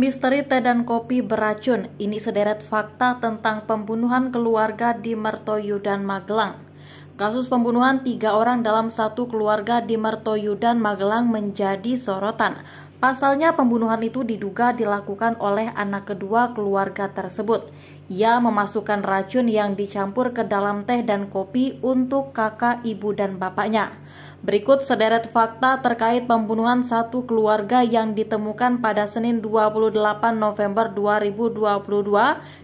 Misteri teh dan kopi beracun, ini sederet fakta tentang pembunuhan keluarga di Mertoyudan Magelang. Kasus pembunuhan tiga orang dalam satu keluarga di Mertoyudan Magelang menjadi sorotan. Pasalnya pembunuhan itu diduga dilakukan oleh anak kedua keluarga tersebut. Ia memasukkan racun yang dicampur ke dalam teh dan kopi untuk kakak ibu dan bapaknya. Berikut sederet fakta terkait pembunuhan satu keluarga yang ditemukan pada Senin 28 November 2022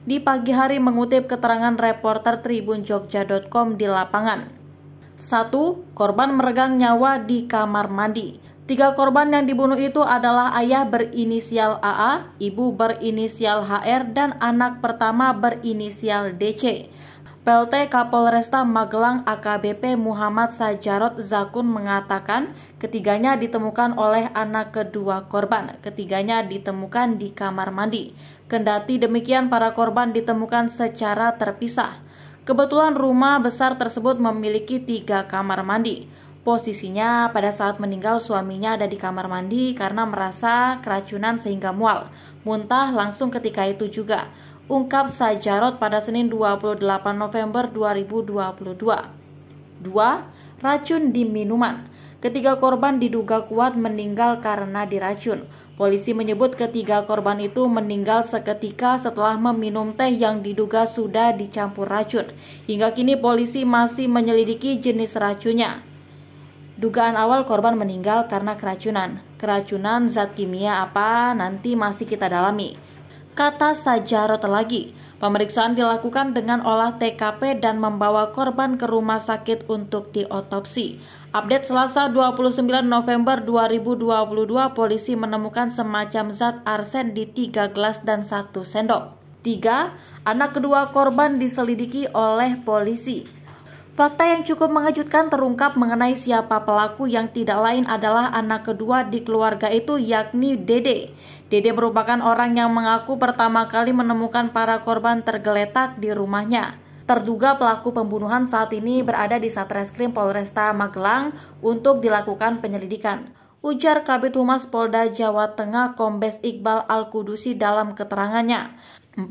di pagi hari mengutip keterangan reporter Tribun Jogja.com di lapangan. 1. Korban meregang nyawa di kamar mandi. Tiga korban yang dibunuh itu adalah ayah berinisial AA, ibu berinisial HR, dan anak pertama berinisial DC. PLT Kapolresta Magelang AKBP Muhammad Sajarot Zakun mengatakan ketiganya ditemukan oleh anak kedua korban. Ketiganya ditemukan di kamar mandi. Kendati demikian para korban ditemukan secara terpisah. Kebetulan rumah besar tersebut memiliki tiga kamar mandi. Posisinya pada saat meninggal suaminya ada di kamar mandi karena merasa keracunan sehingga mual. Muntah langsung ketika itu juga. Ungkap Sajarot pada Senin 28 November 2022. 2. Racun di minuman. Ketiga korban diduga kuat meninggal karena diracun. Polisi menyebut ketiga korban itu meninggal seketika setelah meminum teh yang diduga sudah dicampur racun. Hingga kini polisi masih menyelidiki jenis racunnya. Dugaan awal korban meninggal karena keracunan. Keracunan zat kimia apa nanti masih kita dalami. Kata Sajarot lagi, pemeriksaan dilakukan dengan olah TKP dan membawa korban ke rumah sakit untuk diotopsi. Update Selasa 29 November 2022, polisi menemukan semacam zat arsen di tiga gelas dan satu sendok. 3. Anak kedua korban diselidiki oleh polisi. Fakta yang cukup mengejutkan terungkap mengenai siapa pelaku yang tidak lain adalah anak kedua di keluarga itu yakni Dede. Dede merupakan orang yang mengaku pertama kali menemukan para korban tergeletak di rumahnya. Terduga pelaku pembunuhan saat ini berada di Satreskrim Polresta Magelang untuk dilakukan penyelidikan. Ujar Kabit Humas Polda Jawa Tengah Kombes Iqbal Al-Kudusi dalam keterangannya. 4.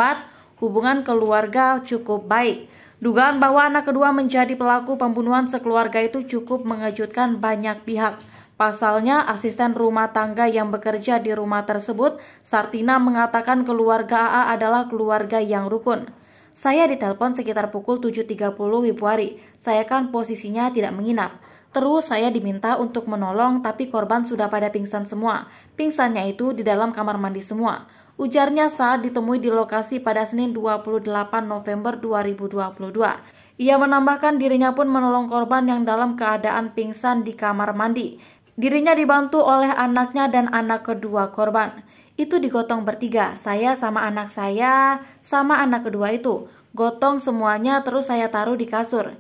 Hubungan keluarga cukup baik. Dugaan bahwa anak kedua menjadi pelaku pembunuhan sekeluarga itu cukup mengejutkan banyak pihak. Pasalnya, asisten rumah tangga yang bekerja di rumah tersebut, Sartina mengatakan keluarga AA adalah keluarga yang rukun. Saya ditelepon sekitar pukul 7.30 Februari. Saya kan posisinya tidak menginap. Terus saya diminta untuk menolong tapi korban sudah pada pingsan semua. Pingsannya itu di dalam kamar mandi semua ujarnya saat ditemui di lokasi pada Senin 28 November 2022. Ia menambahkan dirinya pun menolong korban yang dalam keadaan pingsan di kamar mandi. Dirinya dibantu oleh anaknya dan anak kedua korban. Itu digotong bertiga, saya sama anak saya, sama anak kedua itu. Gotong semuanya terus saya taruh di kasur.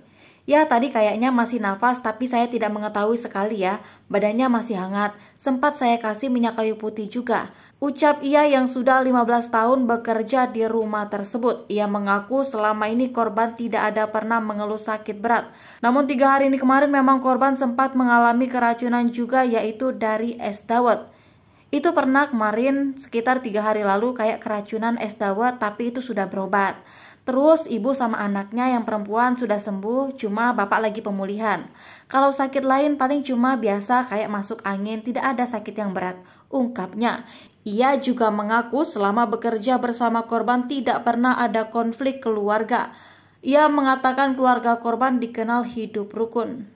Ya tadi kayaknya masih nafas tapi saya tidak mengetahui sekali ya, badannya masih hangat. Sempat saya kasih minyak kayu putih juga. Ucap ia yang sudah 15 tahun bekerja di rumah tersebut. Ia mengaku selama ini korban tidak ada pernah mengeluh sakit berat. Namun tiga hari ini kemarin memang korban sempat mengalami keracunan juga yaitu dari es dawet. Itu pernah kemarin sekitar tiga hari lalu kayak keracunan es dawet tapi itu sudah berobat. Terus ibu sama anaknya yang perempuan sudah sembuh cuma bapak lagi pemulihan. Kalau sakit lain paling cuma biasa kayak masuk angin tidak ada sakit yang berat ungkapnya. Ia juga mengaku selama bekerja bersama korban tidak pernah ada konflik keluarga. Ia mengatakan keluarga korban dikenal hidup rukun.